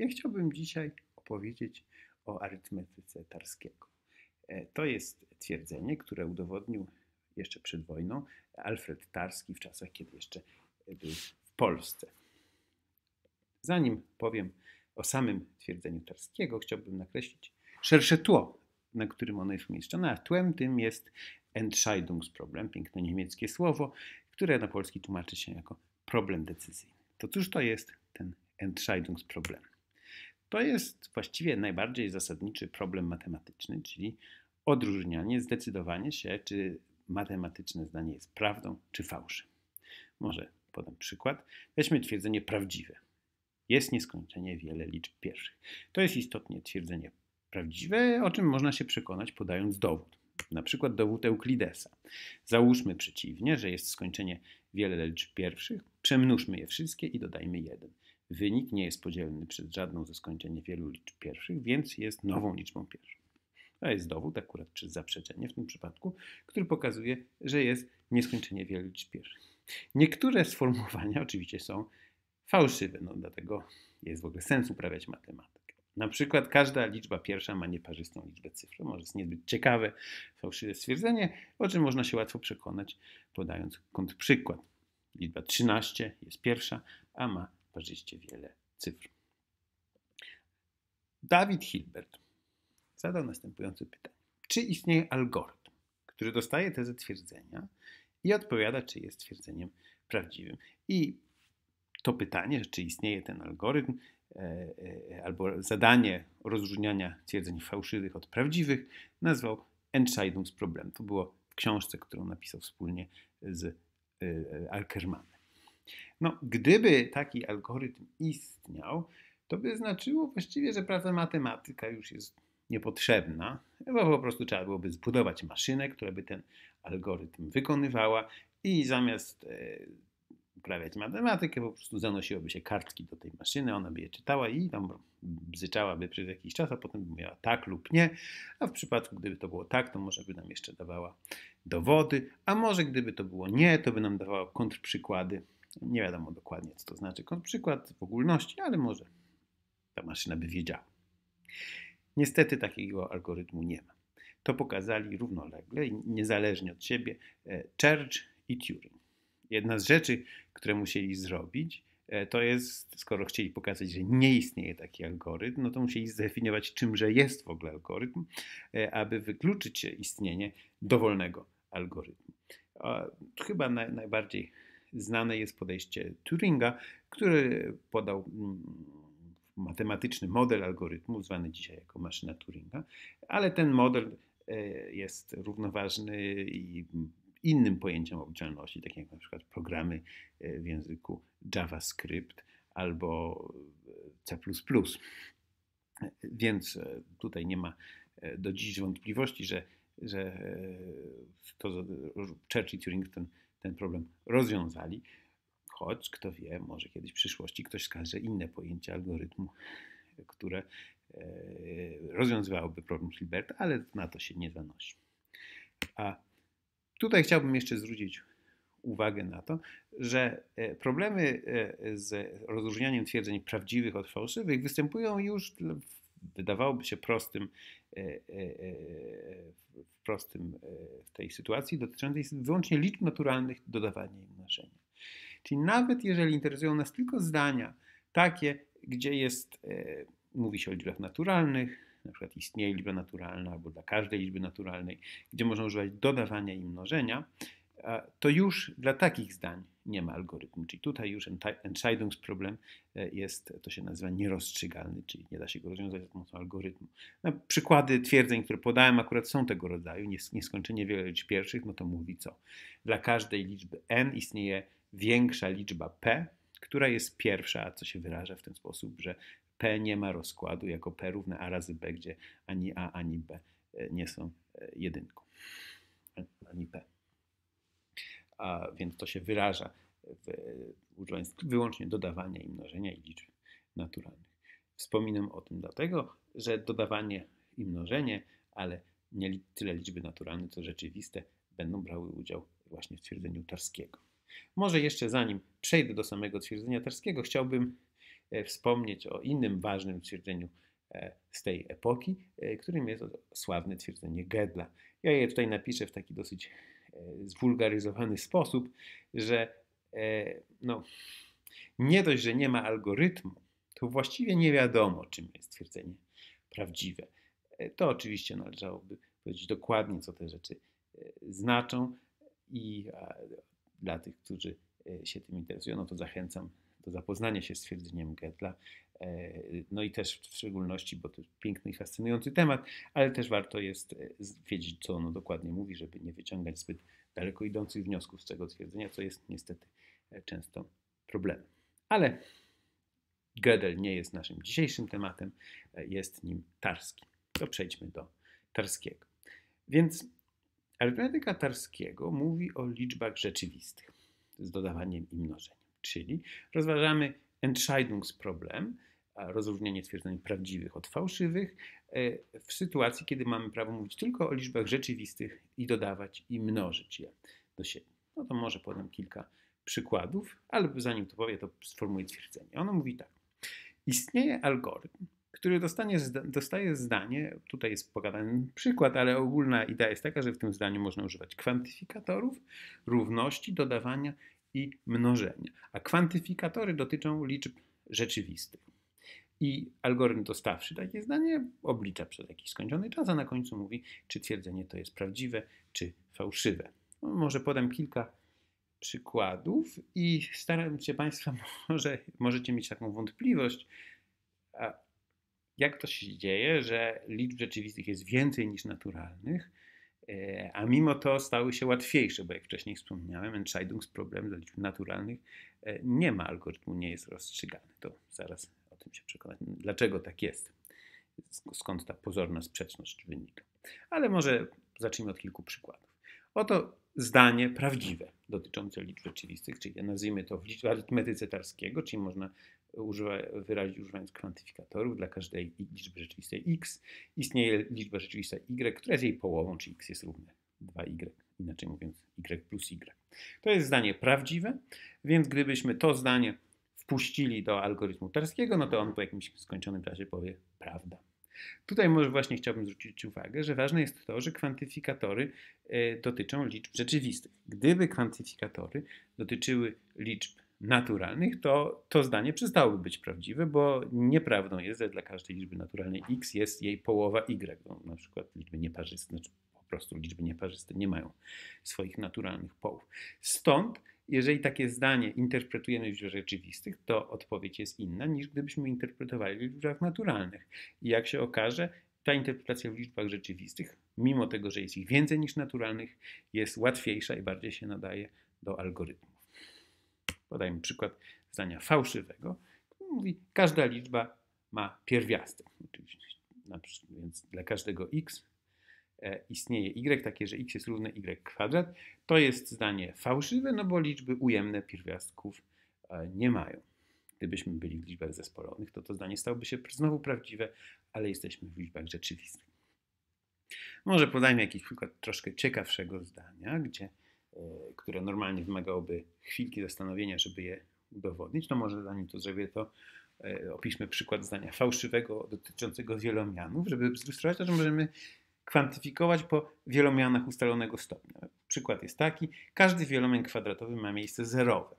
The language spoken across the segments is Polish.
Ja chciałbym dzisiaj opowiedzieć o arytmetyce Tarskiego. E, to jest twierdzenie, które udowodnił jeszcze przed wojną Alfred Tarski w czasach, kiedy jeszcze był w Polsce. Zanim powiem o samym twierdzeniu Tarskiego, chciałbym nakreślić szersze tło, na którym ono jest umieszczone, a tłem tym jest Entscheidungsproblem, piękne niemieckie słowo, które na polski tłumaczy się jako problem decyzyjny. To cóż to jest ten Entscheidungsproblem? To jest właściwie najbardziej zasadniczy problem matematyczny, czyli odróżnianie, zdecydowanie się, czy matematyczne zdanie jest prawdą czy fałszem. Może podam przykład. Weźmy twierdzenie prawdziwe. Jest nieskończenie wiele liczb pierwszych. To jest istotnie twierdzenie prawdziwe, o czym można się przekonać podając dowód. Na przykład dowód Euklidesa. Załóżmy przeciwnie, że jest skończenie wiele liczb pierwszych, przemnóżmy je wszystkie i dodajmy jeden. Wynik nie jest podzielny przez żadną ze skończenie wielu liczb pierwszych, więc jest nową liczbą pierwszą. To jest dowód akurat, przez zaprzeczenie w tym przypadku, który pokazuje, że jest nieskończenie wielu liczb pierwszych. Niektóre sformułowania oczywiście są fałszywe, no dlatego jest w ogóle sens uprawiać matematykę. Na przykład każda liczba pierwsza ma nieparzystą liczbę cyfr. Może jest niezbyt ciekawe, fałszywe stwierdzenie, o czym można się łatwo przekonać, podając kontrprzykład. Liczba 13 jest pierwsza, a ma parzyście wiele cyfr. Dawid Hilbert zadał następujące pytanie. Czy istnieje algorytm, który dostaje te zatwierdzenia i odpowiada, czy jest twierdzeniem prawdziwym? I to pytanie, czy istnieje ten algorytm, e, e, albo zadanie rozróżniania twierdzeń fałszywych od prawdziwych, nazwał Entscheidungsproblem. To było w książce, którą napisał wspólnie z e, Alkermanem. No, gdyby taki algorytm istniał, to by znaczyło właściwie, że praca matematyka już jest niepotrzebna, bo po prostu trzeba byłoby zbudować maszynę, która by ten algorytm wykonywała i zamiast e, uprawiać matematykę, po prostu zanosiłoby się kartki do tej maszyny, ona by je czytała i tam bzyczałaby przez jakiś czas, a potem by miała tak lub nie, a w przypadku gdyby to było tak, to może by nam jeszcze dawała dowody, a może gdyby to było nie, to by nam dawała kontrprzykłady nie wiadomo dokładnie, co to znaczy przykład w ogólności, ale może ta maszyna by wiedziała. Niestety takiego algorytmu nie ma. To pokazali równolegle i niezależnie od siebie e, Church i Turing. Jedna z rzeczy, które musieli zrobić, e, to jest, skoro chcieli pokazać, że nie istnieje taki algorytm, no to musieli zdefiniować, czymże jest w ogóle algorytm, e, aby wykluczyć istnienie dowolnego algorytmu. Chyba najbardziej znane jest podejście Turinga, który podał mm, matematyczny model algorytmu, zwany dzisiaj jako maszyna Turinga, ale ten model e, jest równoważny i innym pojęciom obdzielności, takim jak na przykład programy e, w języku JavaScript albo C. Więc e, tutaj nie ma do dziś wątpliwości, że, że to Churchill ten ten problem rozwiązali. Choć kto wie, może kiedyś w przyszłości ktoś skaże inne pojęcie algorytmu, które e, rozwiązywałoby problem Hilberta, ale na to się nie zanosi. A tutaj chciałbym jeszcze zwrócić uwagę na to, że e, problemy e, z rozróżnianiem twierdzeń prawdziwych od fałszywych występują już w wydawałoby się prostym, e, e, e, prostym w tej sytuacji dotyczącej wyłącznie liczb naturalnych dodawania i mnożenia. Czyli nawet jeżeli interesują nas tylko zdania takie, gdzie jest, mówi się o liczbach naturalnych, na przykład istnieje liczba naturalna albo dla każdej liczby naturalnej, gdzie można używać dodawania i mnożenia, to już dla takich zdań nie ma algorytmu. Czyli tutaj już Entscheidungsproblem e, jest, to się nazywa nierozstrzygalny, czyli nie da się go rozwiązać za pomocą algorytmu. No, przykłady twierdzeń, które podałem, akurat są tego rodzaju, nieskończenie wiele liczb pierwszych, no to mówi co? Dla każdej liczby n istnieje większa liczba p, która jest pierwsza, a co się wyraża w ten sposób, że p nie ma rozkładu jako p równe a razy b, gdzie ani a, ani b e, nie są e, jedynką, ani p a więc to się wyraża w, używając wyłącznie dodawania i mnożenia i liczb naturalnych. Wspominam o tym dlatego, że dodawanie i mnożenie, ale nie tyle liczby naturalne, co rzeczywiste, będą brały udział właśnie w twierdzeniu Tarskiego. Może jeszcze zanim przejdę do samego twierdzenia Tarskiego, chciałbym e, wspomnieć o innym ważnym twierdzeniu e, z tej epoki, e, którym jest sławne twierdzenie Gödla. Ja je tutaj napiszę w taki dosyć E, zwulgaryzowany sposób, że e, no, nie dość, że nie ma algorytmu, to właściwie nie wiadomo, czym jest twierdzenie prawdziwe. E, to oczywiście należałoby powiedzieć dokładnie, co te rzeczy znaczą i dla tych, którzy się tym interesują, no to zachęcam do zapoznania się z twierdzeniem Gettla. E, no i też w szczególności, bo to jest piękny i fascynujący temat, ale też warto jest e, wiedzieć, co ono dokładnie mówi, żeby nie wyciągać zbyt daleko idących wniosków z tego twierdzenia, co jest niestety e, często problemem. Ale Gödel nie jest naszym dzisiejszym tematem, jest nim Tarski. To przejdźmy do Tarskiego. Więc arytmetyka Tarskiego mówi o liczbach rzeczywistych z dodawaniem i mnożeniem, czyli rozważamy Entscheidungsproblem, rozróżnienie twierdzeń prawdziwych od fałszywych e, w sytuacji, kiedy mamy prawo mówić tylko o liczbach rzeczywistych i dodawać i mnożyć je do siebie. No to może podam kilka przykładów, ale zanim to powiem, to sformułuję twierdzenie. Ono mówi tak. Istnieje algorytm, który dostanie, dostaje zdanie, tutaj jest pogadany przykład, ale ogólna idea jest taka, że w tym zdaniu można używać kwantyfikatorów, równości, dodawania i mnożenia. A kwantyfikatory dotyczą liczb rzeczywistych. I algorytm dostawszy takie zdanie oblicza przez jakiś skończony czas, a na końcu mówi, czy twierdzenie to jest prawdziwe, czy fałszywe. No, może podam kilka przykładów i staram się Państwa, może możecie mieć taką wątpliwość, jak to się dzieje, że liczb rzeczywistych jest więcej niż naturalnych, e, a mimo to stały się łatwiejsze, bo jak wcześniej wspomniałem, Entscheidungsproblem dla liczb naturalnych e, nie ma algorytmu, nie jest rozstrzygany. To zaraz tym się przekonać, dlaczego tak jest, skąd ta pozorna sprzeczność wynika. Ale może zacznijmy od kilku przykładów. Oto zdanie prawdziwe dotyczące liczb rzeczywistych, czyli nazwijmy to w arytmetyce Tarskiego, czyli można używa, wyrazić używając kwantyfikatorów dla każdej liczby rzeczywistej x. Istnieje liczba rzeczywista y, która jest jej połową, czyli x jest równe 2y, inaczej mówiąc y plus y. To jest zdanie prawdziwe, więc gdybyśmy to zdanie wpuścili do algorytmu Tarskiego, no to on po jakimś skończonym czasie powie prawda. Tutaj może właśnie chciałbym zwrócić uwagę, że ważne jest to, że kwantyfikatory e, dotyczą liczb rzeczywistych. Gdyby kwantyfikatory dotyczyły liczb naturalnych, to to zdanie przestałoby być prawdziwe, bo nieprawdą jest, że dla każdej liczby naturalnej x jest jej połowa y. No, na przykład liczby nieparzyste, znaczy po prostu liczby nieparzyste nie mają swoich naturalnych połów. Stąd jeżeli takie zdanie interpretujemy w źródłach rzeczywistych, to odpowiedź jest inna niż gdybyśmy interpretowali w liczbach naturalnych. I jak się okaże, ta interpretacja w liczbach rzeczywistych, mimo tego, że jest ich więcej niż naturalnych, jest łatwiejsza i bardziej się nadaje do algorytmów. Podajmy przykład zdania fałszywego, mówi, każda liczba ma pierwiastek. Oczywiście, więc dla każdego x E, istnieje y takie, że x jest równe y kwadrat, to jest zdanie fałszywe, no bo liczby ujemne pierwiastków e, nie mają. Gdybyśmy byli w liczbach zespolonych, to to zdanie stałoby się znowu prawdziwe, ale jesteśmy w liczbach rzeczywistych. Może podajmy jakiś przykład troszkę ciekawszego zdania, gdzie, e, które normalnie wymagałoby chwilki zastanowienia, żeby je udowodnić. No może zanim to zrobię, to opiszmy przykład zdania fałszywego dotyczącego wielomianów, żeby zilustrować to, że możemy kwantyfikować po wielomianach ustalonego stopnia. Przykład jest taki: każdy wielomian kwadratowy ma miejsce zerowe.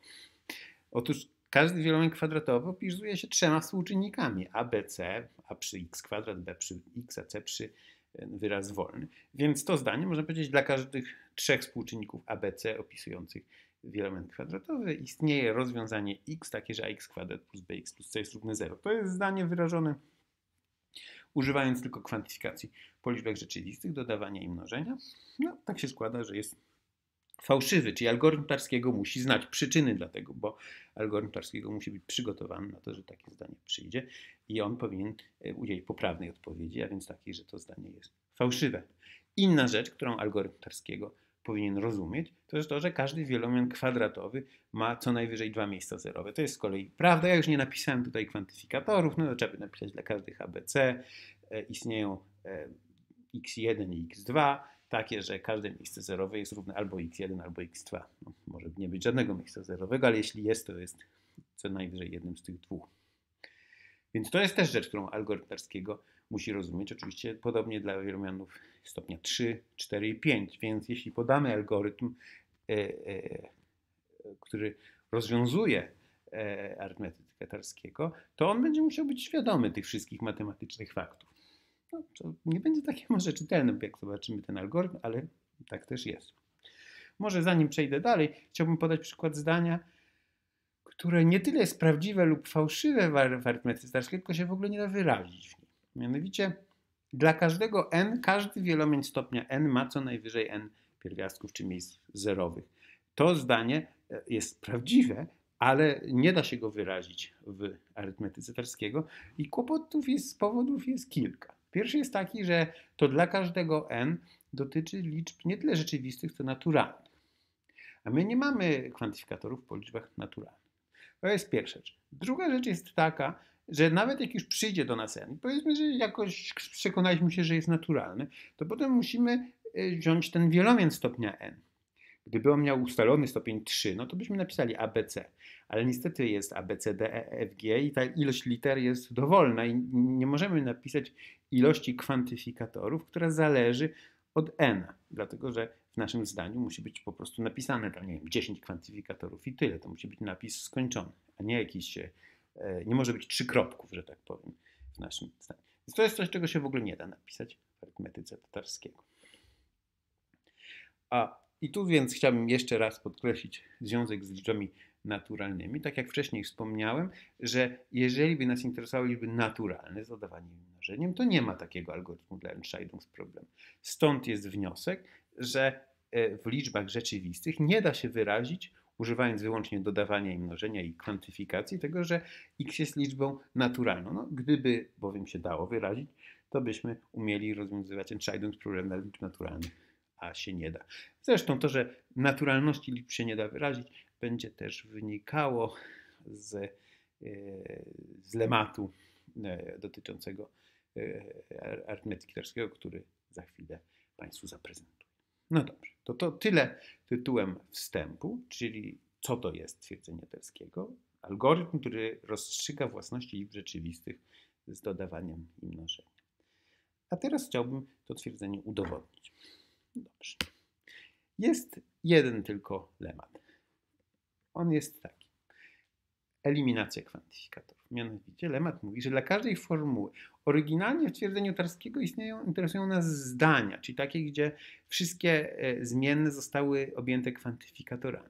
Otóż każdy wielomian kwadratowy opisuje się trzema współczynnikami: a, b, c, a przy x kwadrat, b przy x, a c przy e, wyraz wolny. Więc to zdanie można powiedzieć dla każdych trzech współczynników c opisujących wielomian kwadratowy istnieje rozwiązanie x takie, że ax kwadrat plus bx plus c jest równe 0. To jest zdanie wyrażone używając tylko kwantyfikacji policzbek rzeczywistych, dodawania i mnożenia. No, tak się składa, że jest fałszywy, czyli algorytm Tarskiego musi znać przyczyny dlatego, bo algorytm Tarskiego musi być przygotowany na to, że takie zdanie przyjdzie i on powinien e, udzielić poprawnej odpowiedzi, a więc takiej, że to zdanie jest fałszywe. Inna rzecz, którą algorytm Tarskiego powinien rozumieć, to jest to, że każdy wielomian kwadratowy ma co najwyżej dwa miejsca zerowe. To jest z kolei prawda. Ja już nie napisałem tutaj kwantyfikatorów, no to trzeba by napisać dla każdych ABC. E, istnieją e, x1 i x2, takie, że każde miejsce zerowe jest równe albo x1, albo x2. No, może nie być żadnego miejsca zerowego, ale jeśli jest, to jest co najwyżej jednym z tych dwóch. Więc to jest też rzecz, którą algorytm musi rozumieć oczywiście podobnie dla wielomianów stopnia 3, 4 i 5. Więc jeśli podamy algorytm, e, e, który rozwiązuje e, arytmetykę katarskiego, to on będzie musiał być świadomy tych wszystkich matematycznych faktów. No, to nie będzie takie może czytelne, jak zobaczymy ten algorytm, ale tak też jest. Może zanim przejdę dalej, chciałbym podać przykład zdania, które nie tyle jest prawdziwe lub fałszywe w arytmetyce tylko się w ogóle nie da wyrazić Mianowicie dla każdego n, każdy wielomień stopnia n ma co najwyżej n pierwiastków czy miejsc zerowych. To zdanie e, jest prawdziwe, ale nie da się go wyrazić w arytmetyce Tarskiego i kłopotów jest, z powodów jest kilka. Pierwszy jest taki, że to dla każdego n dotyczy liczb nie tyle rzeczywistych, co naturalnych. A my nie mamy kwantyfikatorów po liczbach naturalnych. To jest pierwsza rzecz. Druga rzecz jest taka, że nawet jak już przyjdzie do nas sen, powiedzmy, że jakoś przekonaliśmy się, że jest naturalny, to potem musimy e, wziąć ten wielomian stopnia n. Gdyby on miał ustalony stopień 3, no to byśmy napisali ABC, ale niestety jest ABCDEFG i ta ilość liter jest dowolna i nie możemy napisać ilości kwantyfikatorów, która zależy od n, dlatego że w naszym zdaniu musi być po prostu napisane tam, nie wiem, 10 kwantyfikatorów i tyle. To musi być napis skończony, a nie jakiś E, nie może być trzy kropków, że tak powiem, w naszym stanie. Więc to jest coś, czego się w ogóle nie da napisać w arytmetyce tatarskiego. A i tu więc chciałbym jeszcze raz podkreślić związek z liczbami naturalnymi. Tak jak wcześniej wspomniałem, że jeżeli by nas interesowały liczby naturalne z dodawaniem i mnożeniem, to nie ma takiego algorytmu dla z problem. Stąd jest wniosek, że e, w liczbach rzeczywistych nie da się wyrazić używając wyłącznie dodawania i mnożenia i kwantyfikacji tego, że x jest liczbą naturalną. No, gdyby bowiem się dało wyrazić, to byśmy umieli rozwiązywać Entscheidungs problem dla liczb naturalnych, a się nie da. Zresztą to, że naturalności liczb się nie da wyrazić, będzie też wynikało z, e, z lematu e, dotyczącego e, arytmetyki Tarskiego, który za chwilę Państwu zaprezentuję. No dobrze, to to tyle tytułem wstępu, czyli co to jest twierdzenie Terskiego, algorytm, który rozstrzyga własności liczb rzeczywistych z dodawaniem i mnożeniem. A teraz chciałbym to twierdzenie udowodnić. Dobrze. Jest jeden tylko lemat. On jest tak eliminacja kwantyfikatorów. Mianowicie Lemat mówi, że dla każdej formuły, oryginalnie w twierdzeniu Tarskiego istnieją, interesują nas zdania, czyli takie, gdzie wszystkie e, zmienne zostały objęte kwantyfikatorami.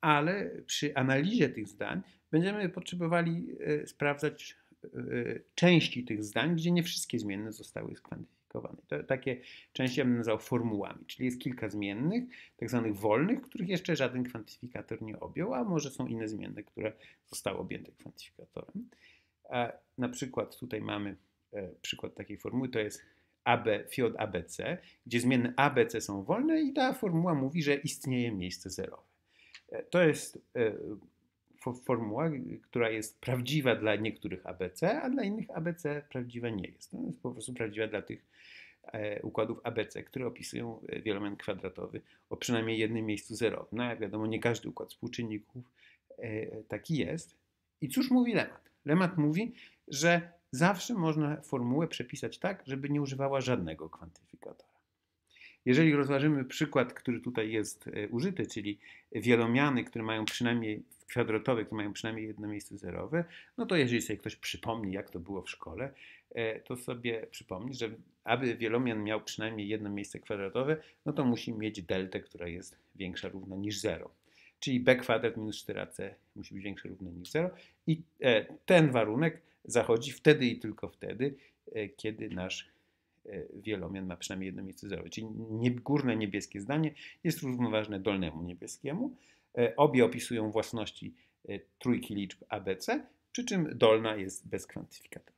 Ale przy analizie tych zdań będziemy potrzebowali e, sprawdzać e, części tych zdań, gdzie nie wszystkie zmienne zostały skwantyfikowane. To, takie części ja bym nazwał formułami, czyli jest kilka zmiennych, tak zwanych wolnych, których jeszcze żaden kwantyfikator nie objął, a może są inne zmienne, które zostały objęte kwantyfikatorem. A na przykład tutaj mamy e, przykład takiej formuły, to jest AB, phi od ABC, gdzie zmienne ABC są wolne i ta formuła mówi, że istnieje miejsce zerowe. E, to jest e, formuła, która jest prawdziwa dla niektórych ABC, a dla innych ABC prawdziwa nie jest. No, jest po prostu prawdziwa dla tych E, układów ABC, które opisują e, wielomian kwadratowy o przynajmniej jednym miejscu zerowym. No jak wiadomo, nie każdy układ współczynników e, taki jest. I cóż mówi Lemat? Lemat mówi, że zawsze można formułę przepisać tak, żeby nie używała żadnego kwantyfikatora. Jeżeli rozważymy przykład, który tutaj jest użyty, czyli wielomiany, które mają przynajmniej kwadratowe, które mają przynajmniej jedno miejsce zerowe, no to jeżeli sobie ktoś przypomni, jak to było w szkole, to sobie przypomni, że aby wielomian miał przynajmniej jedno miejsce kwadratowe, no to musi mieć deltę, która jest większa równa niż 0. Czyli b kwadrat minus 4ac musi być większe równe niż 0. I e, ten warunek zachodzi wtedy i tylko wtedy, e, kiedy nasz e, wielomian ma przynajmniej jedno miejsce 0. Czyli nie, górne niebieskie zdanie jest równoważne dolnemu niebieskiemu. Obie opisują własności trójki liczb ABC, przy czym dolna jest bez kwantyfikatora.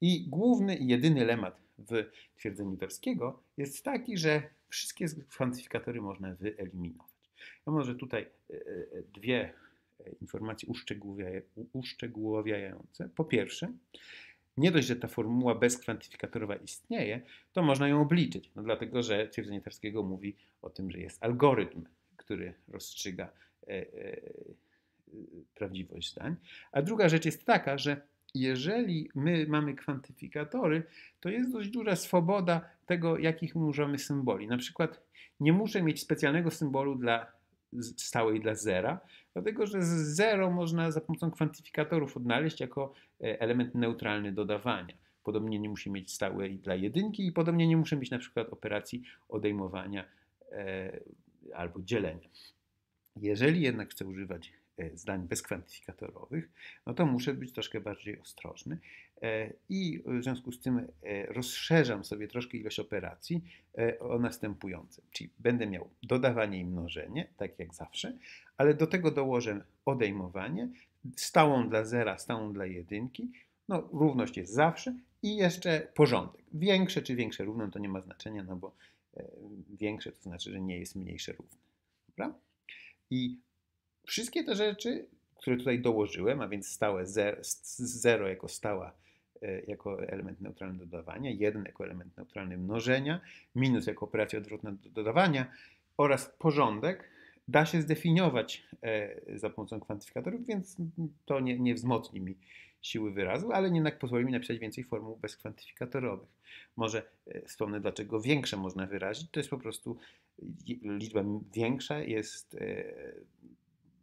I główny i jedyny lemat w twierdzeniu Dorskiego jest taki, że wszystkie kwantyfikatory można wyeliminować. Ja może tutaj e, e, e, dwie informacje uszczegółowiające. Po pierwsze, nie dość, że ta formuła bezkwantyfikatorowa istnieje, to można ją obliczyć, no dlatego że twierdzenie Tarskiego mówi o tym, że jest algorytm, który rozstrzyga e, e, prawdziwość zdań. A druga rzecz jest taka, że jeżeli my mamy kwantyfikatory, to jest dość duża swoboda tego, jakich możemy symboli. Na przykład nie muszę mieć specjalnego symbolu dla stałej dla zera, dlatego że zero można za pomocą kwantyfikatorów odnaleźć jako e, element neutralny dodawania. Podobnie nie muszę mieć stałej dla jedynki i podobnie nie muszę mieć na przykład operacji odejmowania e, albo dzielenia. Jeżeli jednak chcę używać E, zdań bezkwantyfikatorowych, no to muszę być troszkę bardziej ostrożny e, i w związku z tym e, rozszerzam sobie troszkę ilość operacji o następujące. Czyli będę miał dodawanie i mnożenie, tak jak zawsze, ale do tego dołożę odejmowanie, stałą dla zera, stałą dla jedynki, no równość jest zawsze i jeszcze porządek. Większe czy większe równe to nie ma znaczenia, no bo większe to znaczy, że nie jest mniejsze równe. Dobra? I wszystkie te rzeczy, które tutaj dołożyłem, a więc stałe 0 jako stała, e, jako element neutralny dodawania, 1 jako element neutralny mnożenia, minus jako operacja odwrotna do dodawania oraz porządek da się zdefiniować e, za pomocą kwantyfikatorów, więc to nie, nie wzmocni mi siły wyrazu, ale jednak pozwoli mi napisać więcej formuł bezkwantyfikatorowych. Może wspomnę, e, dlaczego większe można wyrazić. To jest po prostu liczba większa jest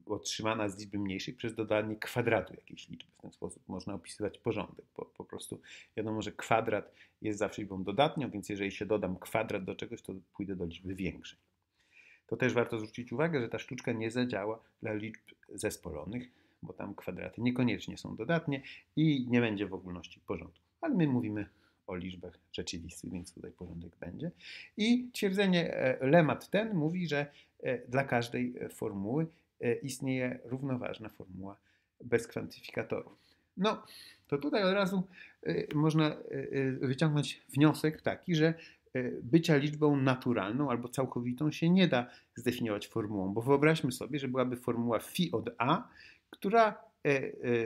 otrzymana z liczby mniejszych przez dodanie kwadratu jakiejś liczby. W ten sposób można opisywać porządek, bo po prostu wiadomo, że kwadrat jest zawsze liczbą dodatnią, więc jeżeli się dodam kwadrat do czegoś, to pójdę do liczby większej. To też warto zwrócić uwagę, że ta sztuczka nie zadziała dla liczb zespolonych, bo tam kwadraty niekoniecznie są dodatnie i nie będzie w ogólności porządku. Ale my mówimy o liczbach rzeczywistych, więc tutaj porządek będzie. I twierdzenie, e, lemat ten mówi, że e, dla każdej e, formuły E, istnieje równoważna formuła bez kwantyfikatorów. No, to tutaj od razu e, można e, wyciągnąć wniosek taki, że bycia liczbą naturalną albo całkowitą się nie da zdefiniować formułą, bo wyobraźmy sobie, że byłaby formuła phi od a, która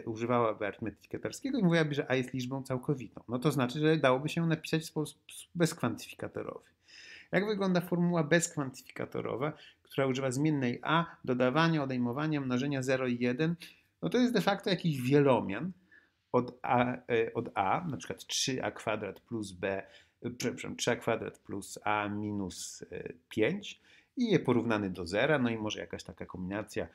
używałaby arytmetyki katarskiego i mówiłaby, że a jest liczbą całkowitą. No to znaczy, że dałoby się ją napisać w sposób bezkwantyfikatorowy. Jak wygląda formuła bezkwantyfikatorowa, która używa zmiennej a, dodawania, odejmowania, mnożenia 0 i 1? No to jest de facto jakiś wielomian od a, e, od a na przykład 3a kwadrat plus b, e, przepraszam, 3a kwadrat plus a minus 5 e, i je porównany do zera, no i może jakaś taka kombinacja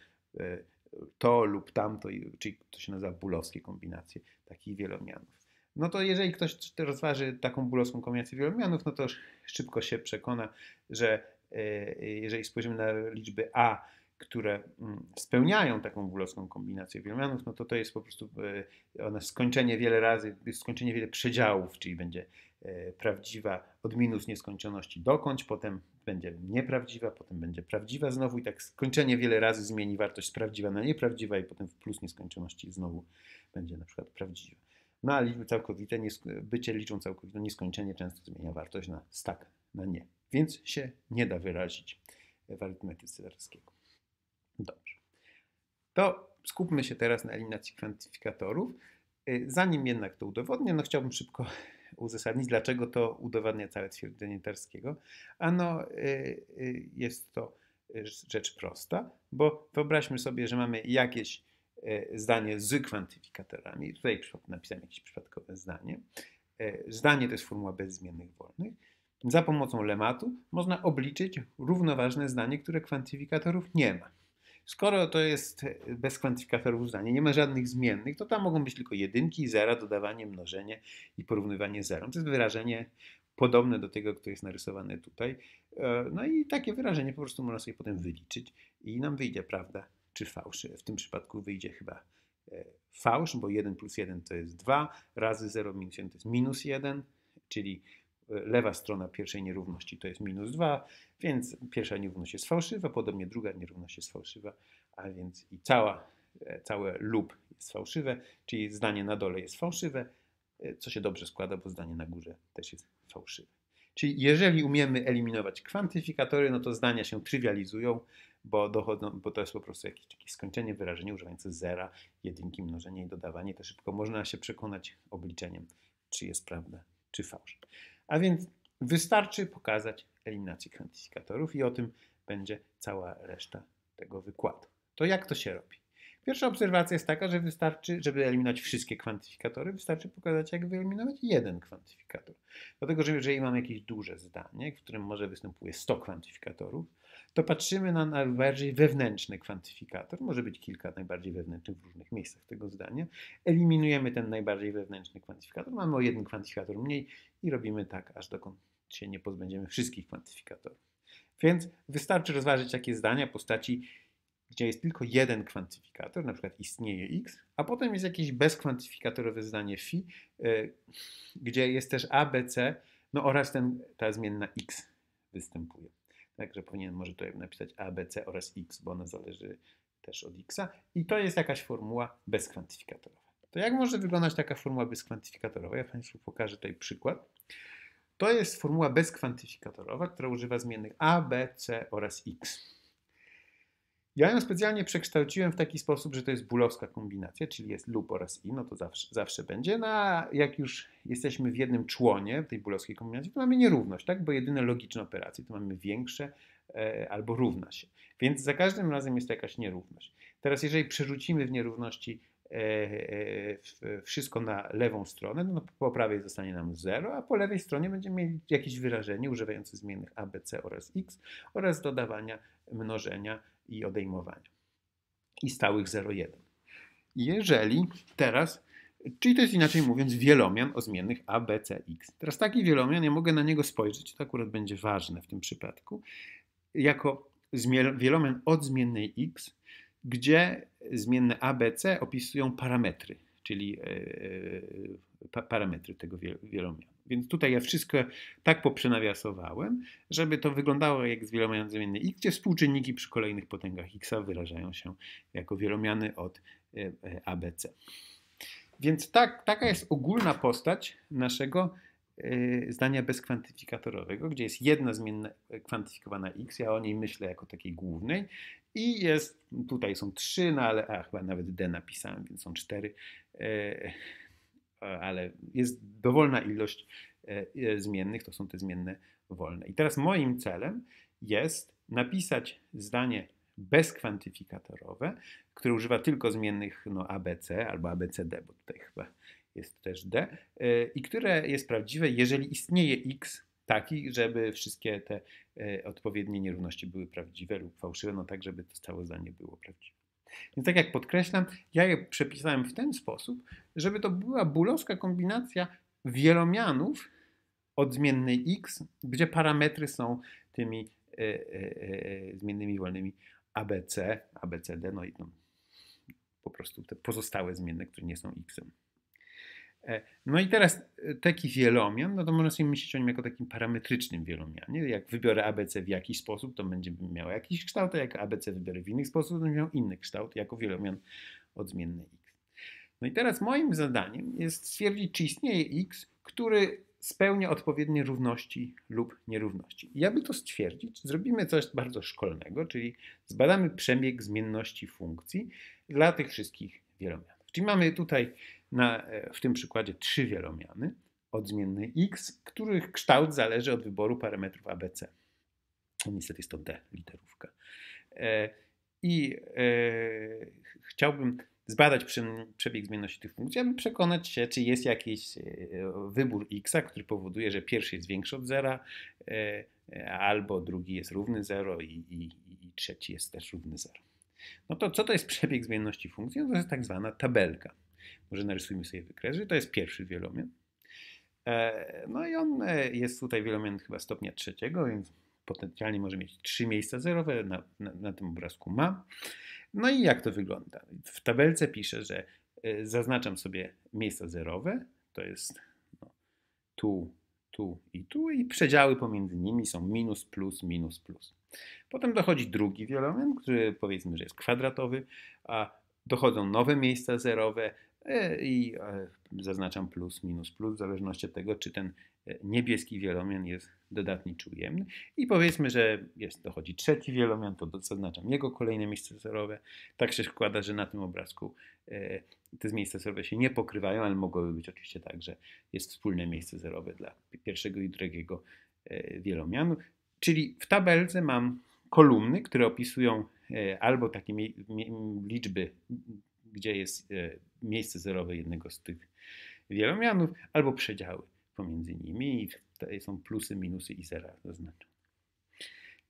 to lub tamto, czyli to się nazywa bólowskie kombinacje takich wielomianów. No to jeżeli ktoś rozważy taką bólosną kombinację wielomianów, no to szybko się przekona, że e, jeżeli spojrzymy na liczby A, które mm, spełniają taką wuloską kombinację wielomianów, no to to jest po prostu e, skończenie wiele razy, skończenie wiele przedziałów, czyli będzie e, prawdziwa od minus nieskończoności dokąd, potem będzie nieprawdziwa, potem będzie prawdziwa znowu i tak skończenie wiele razy zmieni wartość z prawdziwa na nieprawdziwa i potem w plus nieskończoności znowu będzie na przykład prawdziwa. No a liczby całkowite, bycie liczbą całkowitą nieskończenie często zmienia wartość na stak, na nie. Więc się nie da wyrazić w arytmetyce darskiego. Dobrze. To skupmy się teraz na eliminacji kwantyfikatorów. Y, zanim jednak to udowodnię, no chciałbym szybko uzasadnić, dlaczego to udowadnia całe twierdzenie Tarskiego. Ano, y, y, jest to rzecz prosta, bo wyobraźmy sobie, że mamy jakieś E, zdanie z kwantyfikatorami. Tutaj napisałem jakieś przypadkowe zdanie. E, zdanie to jest formuła bez zmiennych wolnych. Za pomocą lematu można obliczyć równoważne zdanie, które kwantyfikatorów nie ma. Skoro to jest e, bez kwantyfikatorów zdanie, nie ma żadnych zmiennych, to tam mogą być tylko jedynki, zera, dodawanie, mnożenie i porównywanie zerom. To jest wyrażenie podobne do tego, które jest narysowane tutaj. No i takie wyrażenie po prostu można sobie potem wyliczyć i nam wyjdzie, prawda? czy fałszy W tym przypadku wyjdzie chyba e, fałsz, bo 1 plus 1 to jest 2, razy 0 minus 1 to jest minus 1, czyli e, lewa strona pierwszej nierówności to jest minus 2, więc pierwsza nierówność jest fałszywa, podobnie druga nierówność jest fałszywa, a więc i cała, e, całe lub jest fałszywe, czyli zdanie na dole jest fałszywe, co się dobrze składa, bo zdanie na górze też jest fałszywe. Czyli jeżeli umiemy eliminować kwantyfikatory, no to zdania się trywializują, bo, dochodzą, bo to jest po prostu jakieś, skończenie, wyrażenie używające zera, jedynki, mnożenie i dodawanie. To szybko można się przekonać obliczeniem, czy jest prawda, czy fałsz. A więc wystarczy pokazać eliminację kwantyfikatorów i o tym będzie cała reszta tego wykładu. To jak to się robi? Pierwsza obserwacja jest taka, że wystarczy, żeby eliminować wszystkie kwantyfikatory, wystarczy pokazać, jak wyeliminować jeden kwantyfikator. Dlatego, że jeżeli mam jakieś duże zdanie, w którym może występuje 100 kwantyfikatorów, to patrzymy na najbardziej wewnętrzny kwantyfikator. Może być kilka najbardziej wewnętrznych w różnych miejscach tego zdania. Eliminujemy ten najbardziej wewnętrzny kwantyfikator. Mamy o jeden kwantyfikator mniej i robimy tak, aż dokąd się nie pozbędziemy wszystkich kwantyfikatorów. Więc wystarczy rozważyć takie zdania postaci, gdzie jest tylko jeden kwantyfikator, na przykład istnieje x, a potem jest jakieś bezkwantyfikatorowe zdanie φ, yy, gdzie jest też a, b, c, no oraz ten, ta zmienna x występuje. Także powinien może tutaj napisać A, B, C oraz X, bo ona zależy też od X. I to jest jakaś formuła bezkwantyfikatorowa. To jak może wyglądać taka formuła bezkwantyfikatorowa? Ja Państwu pokażę tutaj przykład. To jest formuła bezkwantyfikatorowa, która używa zmiennych A, B, C oraz X. Ja ją specjalnie przekształciłem w taki sposób, że to jest bólowska kombinacja, czyli jest lub oraz i, no to zawsze, zawsze będzie. No a jak już jesteśmy w jednym członie tej bólowskiej kombinacji, to mamy nierówność, tak? Bo jedyne logiczne operacje to mamy większe e, albo równa się. Więc za każdym razem jest to jakaś nierówność. Teraz jeżeli przerzucimy w nierówności e, e, wszystko na lewą stronę, no po prawej zostanie nam 0, a po lewej stronie będziemy mieli jakieś wyrażenie używające zmiennych a, b, c oraz x oraz dodawania mnożenia i odejmowania i stałych 0,1. Jeżeli teraz, czyli to jest inaczej mówiąc wielomian o zmiennych a, b, c, x. Teraz taki wielomian, ja mogę na niego spojrzeć, to akurat będzie ważne w tym przypadku, jako wielomian od zmiennej x, gdzie zmienne a, b, c opisują parametry, czyli yy, pa parametry tego wielomianu. Więc tutaj ja wszystko tak poprzenawiasowałem, żeby to wyglądało jak z wielomian zmienny x, gdzie współczynniki przy kolejnych potęgach x wyrażają się jako wielomiany od e, ABC. Więc tak, taka jest ogólna postać naszego e, zdania bezkwantyfikatorowego, gdzie jest jedna zmienna e, kwantyfikowana x, ja o niej myślę jako takiej głównej i jest, tutaj są trzy, no ale a, chyba nawet d napisałem, więc są cztery E, ale jest dowolna ilość e, e, zmiennych, to są te zmienne wolne. I teraz moim celem jest napisać zdanie bezkwantyfikatorowe, które używa tylko zmiennych no, ABC albo ABCD, bo tutaj chyba jest też D, i które jest prawdziwe, jeżeli istnieje X taki, żeby wszystkie te odpowiednie nierówności były prawdziwe lub fałszywe, no tak, żeby to całe zdanie było prawdziwe. Więc tak jak podkreślam, ja je przepisałem w ten sposób, żeby to była bólowska kombinacja wielomianów od zmiennej x, gdzie parametry są tymi y, y, y, zmiennymi wolnymi ABC, ABCD, no i tam po prostu te pozostałe zmienne, które nie są x. -em. E, no i teraz e, taki wielomian, no to można sobie myśleć o nim jako takim parametrycznym wielomianie. Jak wybiorę ABC w jakiś sposób, to będzie miał jakiś kształt, a jak ABC wybiorę w inny sposób, to będzie miał inny kształt, jako wielomian odmienny x. No i teraz moim zadaniem jest stwierdzić, czy istnieje x, który spełnia odpowiednie równości lub nierówności. I aby to stwierdzić, zrobimy coś bardzo szkolnego, czyli zbadamy przebieg zmienności funkcji dla tych wszystkich wielomianów. Czyli mamy tutaj na, e, w tym przykładzie trzy wielomiany od zmiennej x, których kształt zależy od wyboru parametrów ABC. No, niestety jest to D literówka. E, I e, chciałbym zbadać przebieg zmienności tych funkcji, aby przekonać się, czy jest jakiś wybór x, który powoduje, że pierwszy jest większy od zera, albo drugi jest równy 0 i, i, i trzeci jest też równy 0. No to co to jest przebieg zmienności funkcji? No to jest tak zwana tabelka. Może narysujmy sobie wykres, że to jest pierwszy wielomian. E, no i on e, jest tutaj wielomian chyba stopnia trzeciego, więc potencjalnie może mieć trzy miejsca zerowe, na, na, na, tym obrazku ma. No i jak to wygląda? W tabelce piszę, że e, zaznaczam sobie miejsca zerowe, to jest no, tu, tu i tu i przedziały pomiędzy nimi są minus, plus, minus, plus. Potem dochodzi drugi wielomian, który powiedzmy, że jest kwadratowy, a dochodzą nowe miejsca zerowe, E, i e, zaznaczam plus, minus, plus, w zależności od tego, czy ten e, niebieski wielomian jest czy ujemny. I powiedzmy, że jest, dochodzi trzeci wielomian, to zaznaczam jego kolejne miejsce zerowe. Tak się składa, że na tym obrazku te miejsca zerowe się nie pokrywają, ale mogłoby być oczywiście tak, że jest wspólne miejsce zerowe dla pierwszego i drugiego wielomianu. Czyli w tabelce mam kolumny, które opisują albo takie liczby gdzie jest e, miejsce zerowe jednego z tych wielomianów, albo przedziały pomiędzy nimi i tutaj są plusy, minusy i zera zaznaczone.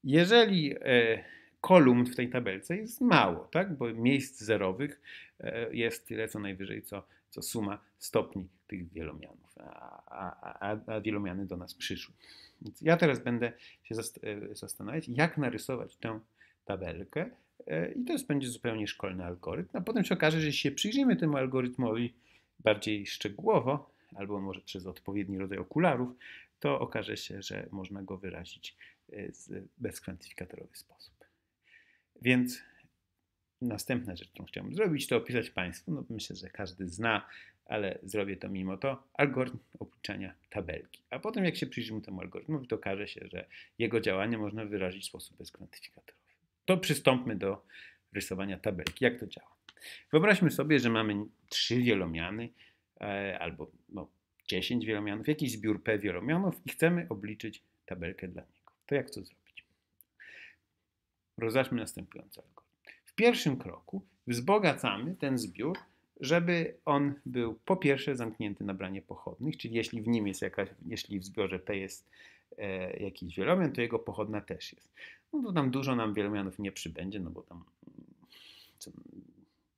Jeżeli e, kolumn w tej tabelce jest mało, tak? bo miejsc zerowych e, jest tyle co najwyżej, co, co suma stopni tych wielomianów, a, a, a, a wielomiany do nas przyszły. Więc ja teraz będę się zastanawiać, jak narysować tę tabelkę, E, I to jest, będzie zupełnie szkolny algorytm. A potem się okaże, że jeśli się przyjrzymy temu algorytmowi bardziej szczegółowo, albo może przez odpowiedni rodzaj okularów, to okaże się, że można go wyrazić w e, bezkwantyfikatorowy sposób. Więc następna rzecz, którą chciałbym zrobić, to opisać Państwu. No, myślę, że każdy zna, ale zrobię to mimo to. Algorytm obliczania tabelki. A potem, jak się przyjrzymy temu algorytmowi, to okaże się, że jego działanie można wyrazić w sposób bezkwantyfikatorowy to przystąpmy do rysowania tabelki. Jak to działa? Wyobraźmy sobie, że mamy trzy wielomiany e, albo no, 10 wielomianów, jakiś zbiór P wielomianów i chcemy obliczyć tabelkę dla niego. To jak to zrobić? Rozaczmy następujący algorytm. W pierwszym kroku wzbogacamy ten zbiór żeby on był po pierwsze zamknięty na branie pochodnych, czyli jeśli w nim jest jakaś, jeśli w zbiorze P jest e, jakiś wielomian, to jego pochodna też jest. No to tam dużo nam wielomianów nie przybędzie, no bo tam co,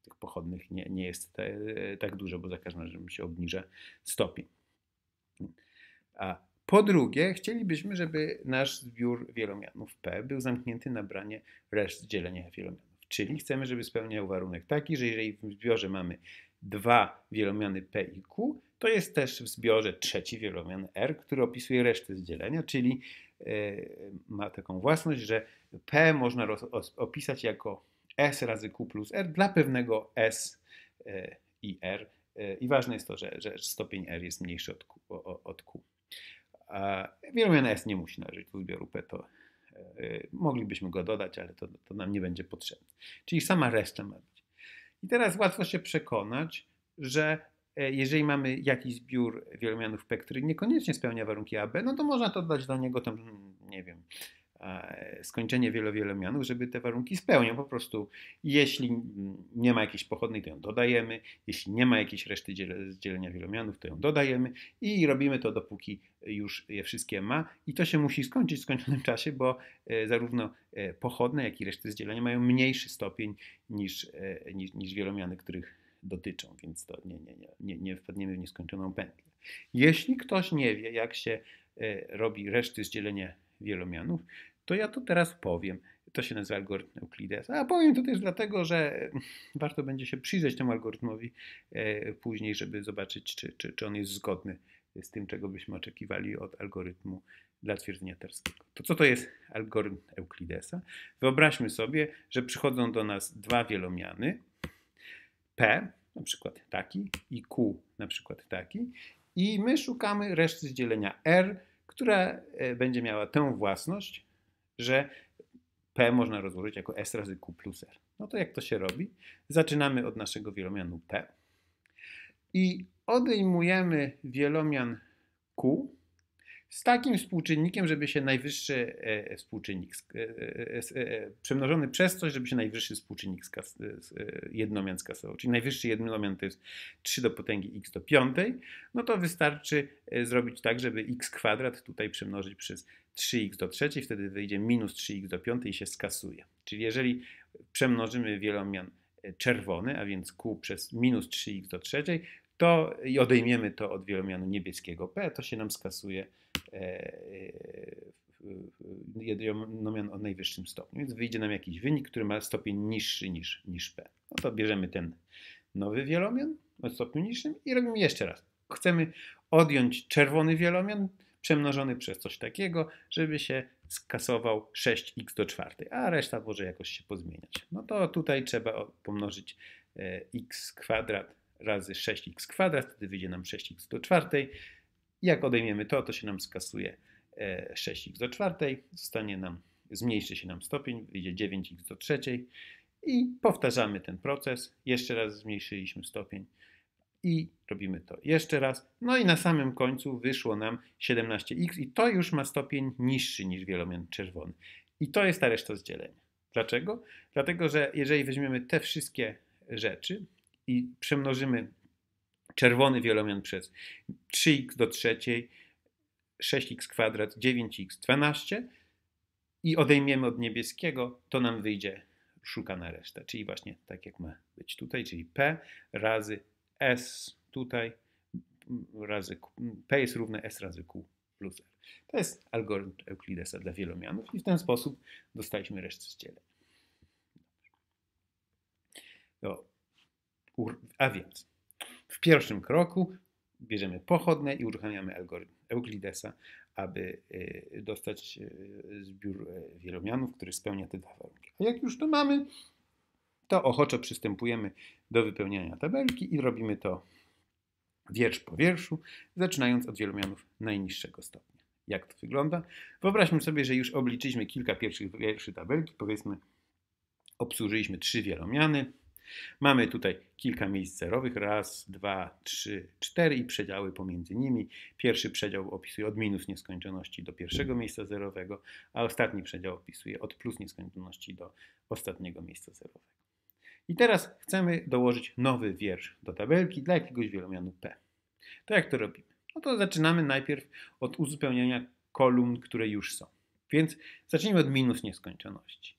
tych pochodnych nie, nie jest te, tak dużo, bo za każdym razem się obniża stopień. A po drugie, chcielibyśmy, żeby nasz zbiór wielomianów P był zamknięty na branie reszt dzielenia wielomianów. Czyli chcemy, żeby spełniał warunek taki, że jeżeli w zbiorze mamy dwa wielomiany P i Q, to jest też w zbiorze trzeci wielomian R, który opisuje resztę zdzielenia, czyli e, ma taką własność, że P można opisać jako S razy Q plus R dla pewnego S e, i R. E, I ważne jest to, że, że stopień R jest mniejszy od Q. Od Q. A wielomian S nie musi należeć do zbioru P, to Y, moglibyśmy go dodać, ale to, to nam nie będzie potrzebne. Czyli sama reszta ma być. I teraz łatwo się przekonać, że e, jeżeli mamy jakiś zbiór wielomianów P, który niekoniecznie spełnia warunki AB, no to można dodać do niego tam, nie wiem, skończenie wielo wielomianów, mianów, żeby te warunki spełniał. Po prostu jeśli nie ma jakiejś pochodnej, to ją dodajemy, jeśli nie ma jakiejś reszty dzielenia wielomianów, to ją dodajemy i robimy to dopóki już je wszystkie ma i to się musi skończyć w skończonym czasie, bo e, zarówno e, pochodne, jak i reszty z dzielenia mają mniejszy stopień niż, e, niż, niż wielomiany, których dotyczą, więc to nie, nie, nie, nie, nie wpadniemy w nieskończoną pętlę. Jeśli ktoś nie wie, jak się robi reszty z dzielenia wielomianów, to ja to teraz powiem. To się nazywa algorytm Euklidesa. A powiem to też dlatego, że warto będzie się przyjrzeć temu algorytmowi e, później, żeby zobaczyć, czy, czy, czy on jest zgodny z tym, czego byśmy oczekiwali od algorytmu dla twierdzenia terskiego. To co to jest algorytm Euklidesa? Wyobraźmy sobie, że przychodzą do nas dwa wielomiany P, na przykład taki, i Q, na przykład taki, i my szukamy reszty z dzielenia R, która e, będzie miała tę własność, że P można rozłożyć jako S razy Q plus R. No to jak to się robi? Zaczynamy od naszego wielomianu P i odejmujemy wielomian Q, z takim współczynnikiem, żeby się najwyższy e, e, współczynnik e, przemnożony przez coś, żeby się najwyższy współczynnik jednomian skasował. Czyli najwyższy jednomian to jest 3 do potęgi x do piątej, no to wystarczy zrobić tak, żeby x kwadrat tutaj przemnożyć przez 3x do trzeciej, wtedy wyjdzie minus 3x do piątej i się skasuje. Czyli jeżeli przemnożymy wielomian czerwony, a więc q przez minus 3x do trzeciej, to i odejmiemy to od wielomianu niebieskiego p, to się nam skasuje E, e, jednomian o najwyższym stopniu, więc wyjdzie nam jakiś wynik, który ma stopień niższy niż, niż P. No to bierzemy ten nowy wielomian o stopniu niższym i robimy jeszcze raz. Chcemy odjąć czerwony wielomian przemnożony przez coś takiego, żeby się skasował 6x do czwartej, a reszta może jakoś się pozmieniać. No to tutaj trzeba pomnożyć x e, kwadrat razy 6x kwadrat, wtedy wyjdzie nam 6x do czwartej jak odejmiemy to, to się nam skasuje 6x e, do czwartej, zostanie nam, zmniejszy się nam stopień, wyjdzie 9x do trzeciej i powtarzamy ten proces. Jeszcze raz zmniejszyliśmy stopień i robimy to jeszcze raz. No i na samym końcu wyszło nam 17x i to już ma stopień niższy niż wielomian czerwony. I to jest ta reszta z dzielenia. Dlaczego? Dlatego, że jeżeli weźmiemy te wszystkie rzeczy i przemnożymy czerwony wielomian przez 3x do trzeciej, 6x kwadrat, 9x, 12 i odejmiemy od niebieskiego, to nam wyjdzie szukana reszta, czyli właśnie tak jak ma być tutaj, czyli P razy S tutaj razy Q. P jest równe S razy Q plus R. To jest algorytm Euklidesa dla wielomianów i w ten sposób dostaliśmy resztę z dzielenia. A więc w pierwszym kroku bierzemy pochodne i uruchamiamy algorytm Euklidesa, aby y, dostać y, zbiór y, wielomianów, który spełnia te dwa warunki. A jak już to mamy, to ochoczo przystępujemy do wypełniania tabelki i robimy to wiersz po wierszu, zaczynając od wielomianów najniższego stopnia. Jak to wygląda? Wyobraźmy sobie, że już obliczyliśmy kilka pierwszych wierszy tabelki, powiedzmy obsłużyliśmy trzy wielomiany, Mamy tutaj kilka miejsc zerowych, raz, dwa, trzy, cztery i przedziały pomiędzy nimi. Pierwszy przedział opisuje od minus nieskończoności do pierwszego miejsca zerowego, a ostatni przedział opisuje od plus nieskończoności do ostatniego miejsca zerowego. I teraz chcemy dołożyć nowy wiersz do tabelki dla jakiegoś wielomianu P. To jak to robimy? No to zaczynamy najpierw od uzupełniania kolumn, które już są. Więc zacznijmy od minus nieskończoności.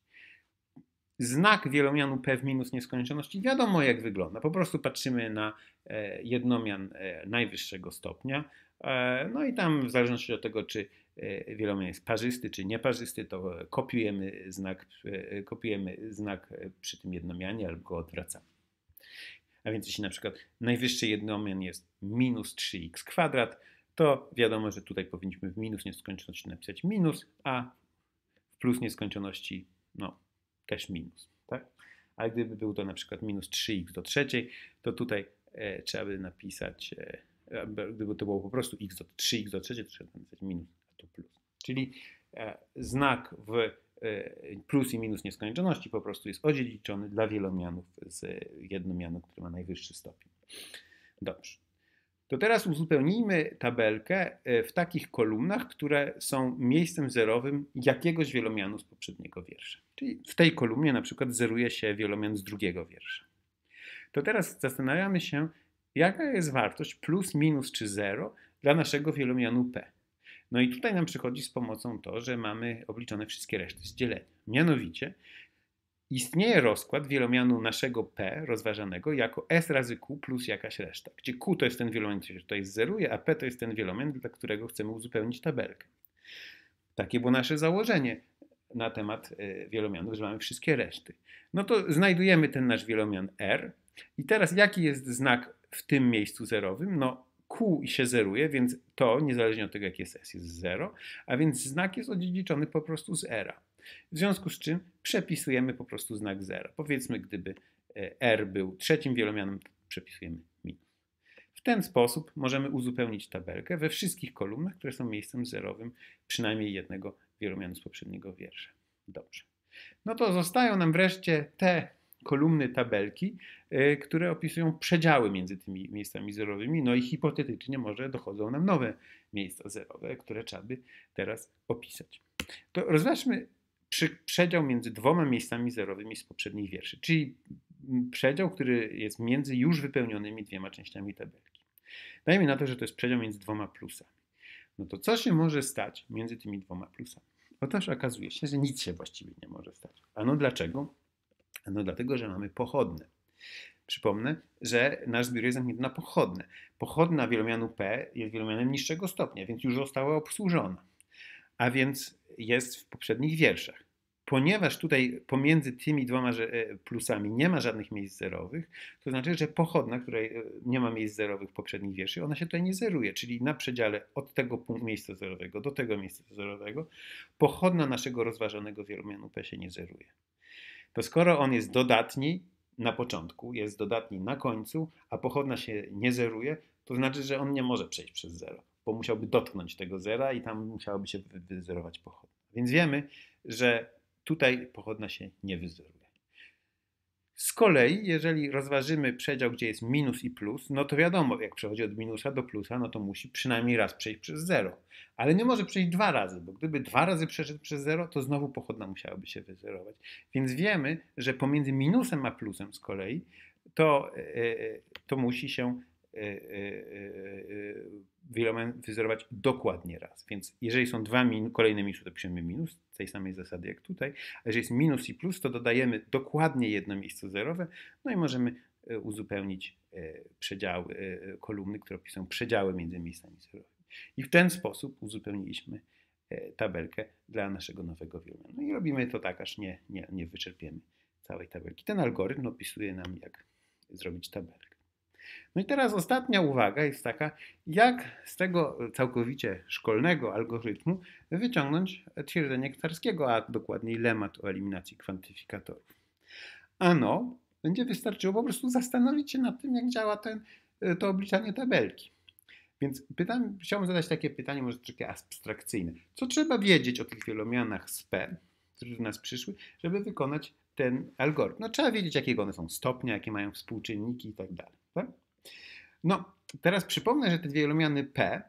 Znak wielomianu P w minus nieskończoności wiadomo jak wygląda. Po prostu patrzymy na e, jednomian e, najwyższego stopnia. E, no i tam w zależności od tego, czy wielomian jest parzysty czy nieparzysty, to kopiujemy znak, kopiujemy znak przy tym jednomianie albo go odwracamy. A więc jeśli na przykład najwyższy jednomian jest minus 3x kwadrat, to wiadomo, że tutaj powinniśmy w minus nieskończoności napisać minus, a w plus nieskończoności no, też minus. Tak? Ale gdyby był to na przykład minus 3x do trzeciej, to tutaj e, trzeba by napisać, e, gdyby to było po prostu x do 3x do trzeciej, to trzeba napisać minus, a tu plus. Czyli e, znak w e, plus i minus nieskończoności po prostu jest odziedziczony dla wielomianów z jednomianu, który ma najwyższy stopień. Dobrze to teraz uzupełnijmy tabelkę e, w takich kolumnach, które są miejscem zerowym jakiegoś wielomianu z poprzedniego wiersza. Czyli w tej kolumnie na przykład zeruje się wielomian z drugiego wiersza. To teraz zastanawiamy się, jaka jest wartość plus, minus czy zero dla naszego wielomianu P. No i tutaj nam przychodzi z pomocą to, że mamy obliczone wszystkie reszty z dzielenia. Mianowicie Istnieje rozkład wielomianu naszego P rozważanego jako S razy Q plus jakaś reszta, gdzie Q to jest ten wielomian, który tutaj zeruje, a P to jest ten wielomian, dla którego chcemy uzupełnić tabelkę. Takie było nasze założenie na temat e, wielomianów, że mamy wszystkie reszty. No to znajdujemy ten nasz wielomian R. I teraz jaki jest znak w tym miejscu zerowym? No Q się zeruje, więc to, niezależnie od tego jak jest S, jest 0, a więc znak jest odziedziczony po prostu z R. W związku z czym przepisujemy po prostu znak 0. Powiedzmy, gdyby e, r był trzecim wielomianem, przepisujemy minus. W ten sposób możemy uzupełnić tabelkę we wszystkich kolumnach, które są miejscem zerowym przynajmniej jednego wielomianu z poprzedniego wiersza. Dobrze. No to zostają nam wreszcie te kolumny tabelki, e, które opisują przedziały między tymi miejscami zerowymi, no i hipotetycznie może dochodzą nam nowe miejsca zerowe, które trzeba by teraz opisać. To rozważmy przy, przedział między dwoma miejscami zerowymi z poprzednich wierszy, czyli przedział, który jest między już wypełnionymi dwiema częściami tabelki. Dajmy na to, że to jest przedział między dwoma plusami. No to co się może stać między tymi dwoma plusami? Otóż okazuje się, że nic się właściwie nie może stać. A no dlaczego? No dlatego, że mamy pochodne. Przypomnę, że nasz zbiór jest zamknięty na pochodne. Pochodna wielomianu P jest wielomianem niższego stopnia, więc już została obsłużona. A więc jest w poprzednich wierszach. Ponieważ tutaj pomiędzy tymi dwoma e, plusami nie ma żadnych miejsc zerowych, to znaczy, że pochodna, której e, nie ma miejsc zerowych w poprzednich wierszy, ona się tutaj nie zeruje, czyli na przedziale od tego miejsca zerowego do tego miejsca zerowego, pochodna naszego rozważanego wielomianu P się nie zeruje. To skoro on jest dodatni na początku, jest dodatni na końcu, a pochodna się nie zeruje, to znaczy, że on nie może przejść przez zero bo musiałby dotknąć tego zera i tam musiałoby się wyzerować pochodna. Więc wiemy, że tutaj pochodna się nie wyzeruje. Z kolei, jeżeli rozważymy przedział, gdzie jest minus i plus, no to wiadomo, jak przechodzi od minusa do plusa, no to musi przynajmniej raz przejść przez zero. Ale nie może przejść dwa razy, bo gdyby dwa razy przeszedł przez zero, to znowu pochodna musiałaby się wyzerować. Więc wiemy, że pomiędzy minusem a plusem z kolei, to, e, e, to musi się e, wyzerować dokładnie raz. Więc jeżeli są dwa min kolejne minusy, to piszemy minus, tej samej zasady jak tutaj. A jeżeli jest minus i plus, to dodajemy dokładnie jedno miejsce zerowe, no i możemy e, uzupełnić e, przedziały, e, kolumny, które opisują przedziały między miejscami zerowymi. I w ten sposób uzupełniliśmy tabelkę dla naszego nowego wielomianu. No i robimy to tak, aż nie, nie, nie wyczerpiemy całej tabelki. Ten algorytm opisuje nam, jak zrobić tabelkę. No i teraz ostatnia uwaga jest taka, jak z tego całkowicie szkolnego algorytmu wyciągnąć twierdzenie Ktarskiego, a dokładniej lemat o eliminacji kwantyfikatorów. Ano, będzie wystarczyło po prostu zastanowić się nad tym, jak działa ten, e, to obliczanie tabelki. Więc pytam, chciałbym zadać takie pytanie, może takie abstrakcyjne. Co trzeba wiedzieć o tych wielomianach z P, które do nas przyszły, żeby wykonać ten algorytm? No trzeba wiedzieć, jakiego one są stopnia, jakie mają współczynniki i tak dalej. Tak? No, teraz przypomnę, że te dwie wielomiany P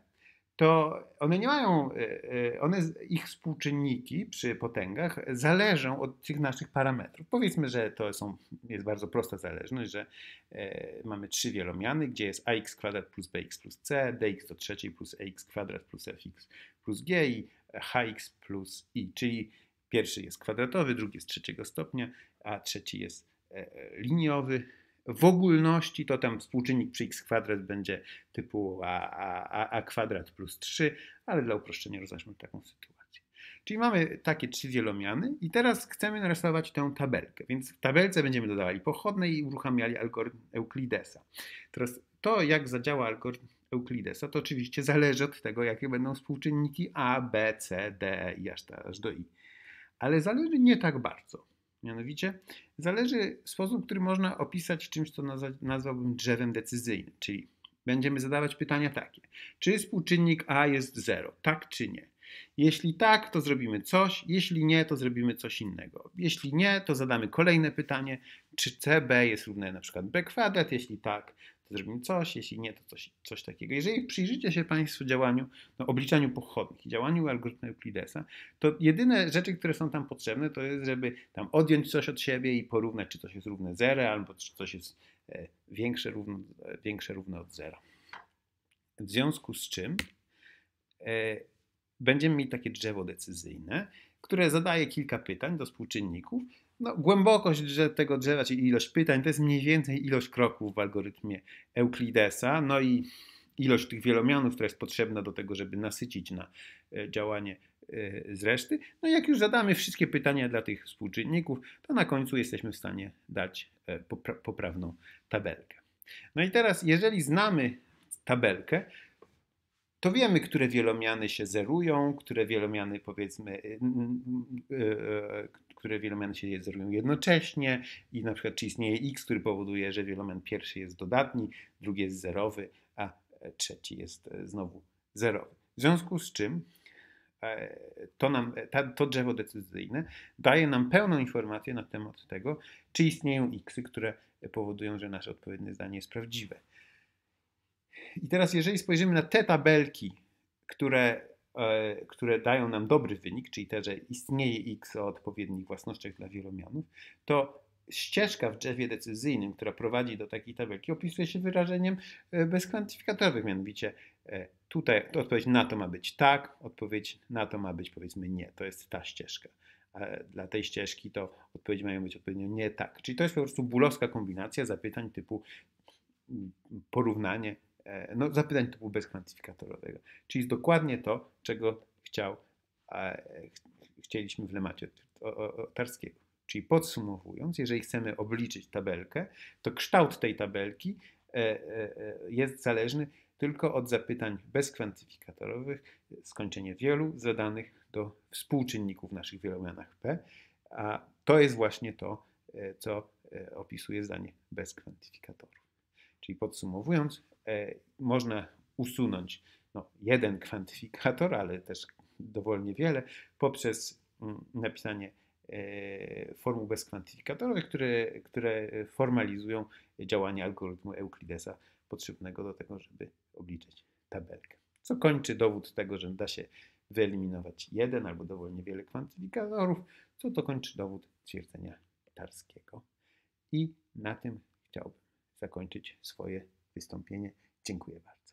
to one nie mają, e, e, one, ich współczynniki przy potęgach zależą od tych naszych parametrów. Powiedzmy, że to są, jest bardzo prosta zależność, że e, mamy trzy wielomiany, gdzie jest ax kwadrat plus bx plus c, dx do trzeciej plus ax kwadrat plus fx plus g i hx plus i, czyli pierwszy jest kwadratowy, drugi jest trzeciego stopnia, a trzeci jest e, e liniowy, w ogólności to tam współczynnik przy x kwadrat będzie typu a, a, a kwadrat plus 3, ale dla uproszczenia rozważmy taką sytuację. Czyli mamy takie trzy wielomiany i teraz chcemy narysować tę tabelkę. Więc w tabelce będziemy dodawali pochodne i uruchamiali algorytm Euklidesa. Teraz to, jak zadziała algorytm Euklidesa, to oczywiście zależy od tego, jakie będą współczynniki A, B, C, D e i aż, aż do I. Ale zależy nie tak bardzo. Mianowicie zależy sposób, który można opisać czymś, co nazwałbym drzewem decyzyjnym, czyli będziemy zadawać pytania takie. Czy współczynnik A jest 0? Tak czy nie? Jeśli tak, to zrobimy coś, jeśli nie, to zrobimy coś innego. Jeśli nie, to zadamy kolejne pytanie, czy CB jest równe na przykład B kwadrat, jeśli tak, zrobimy coś, jeśli nie, to coś, coś takiego. Jeżeli przyjrzycie się Państwo działaniu, no, obliczaniu pochodnych działaniu algorytmu Euclidesa, to jedyne rzeczy, które są tam potrzebne, to jest, żeby tam odjąć coś od siebie i porównać, czy coś jest równe 0, albo czy coś jest e, większe, równo, e, większe równo od 0. W związku z czym e, będziemy mieli takie drzewo decyzyjne, które zadaje kilka pytań do współczynników, no, głębokość tego drzewa, czyli ilość pytań, to jest mniej więcej ilość kroków w algorytmie Euklidesa. No i ilość tych wielomianów, która jest potrzebna do tego, żeby nasycić na e, działanie e, z reszty. No i jak już zadamy wszystkie pytania dla tych współczynników, to na końcu jesteśmy w stanie dać e, poprawną tabelkę. No i teraz, jeżeli znamy tabelkę, to wiemy, które wielomiany się zerują, które wielomiany powiedzmy, które wielomiany się realizują jednocześnie i na przykład czy istnieje x, który powoduje, że wielomian pierwszy jest dodatni, drugi jest zerowy, a e, trzeci jest e, znowu zerowy. W związku z czym e, to, nam, to drzewo decyzyjne daje nam pełną informację na temat tego, czy istnieją x, które powodują, że nasze odpowiednie zdanie jest prawdziwe. I teraz, jeżeli spojrzymy na te tabelki, które E, które dają nam dobry wynik, czyli te, że istnieje x o odpowiednich własnościach dla wielomianów, to ścieżka w drzewie decyzyjnym, która prowadzi do takiej tabelki, opisuje się wyrażeniem e, bezkwantyfikatorowych, mianowicie e, tutaj odpowiedź na to ma być tak, odpowiedź na to ma być powiedzmy nie, to jest ta ścieżka. dla tej ścieżki to odpowiedzi mają być odpowiednio nie tak. Czyli to jest po prostu bólowska kombinacja zapytań typu mm, porównanie E, no zapytań typu bezkwantyfikatorowego, Czyli jest dokładnie to, czego chciał, chcieliśmy w lemacie otarskiego. Czyli podsumowując, jeżeli chcemy obliczyć tabelkę, to kształt tej tabelki e, e, jest zależny tylko od zapytań bezkwantyfikatorowych, skończenie wielu zadanych do współczynników w naszych wielomianach P, a to jest właśnie to, co opisuje zdanie bezkwantyfikatorów. Czyli podsumowując, E, można usunąć no, jeden kwantyfikator, ale też dowolnie wiele, poprzez mm, napisanie e, formuł bezkwantyfikatorowych, które, które formalizują działanie algorytmu Euklidesa potrzebnego do tego, żeby obliczyć tabelkę. Co kończy dowód tego, że da się wyeliminować jeden albo dowolnie wiele kwantyfikatorów, co to kończy dowód twierdzenia Tarskiego. I na tym chciałbym zakończyć swoje wystąpienie. Dziękuję bardzo.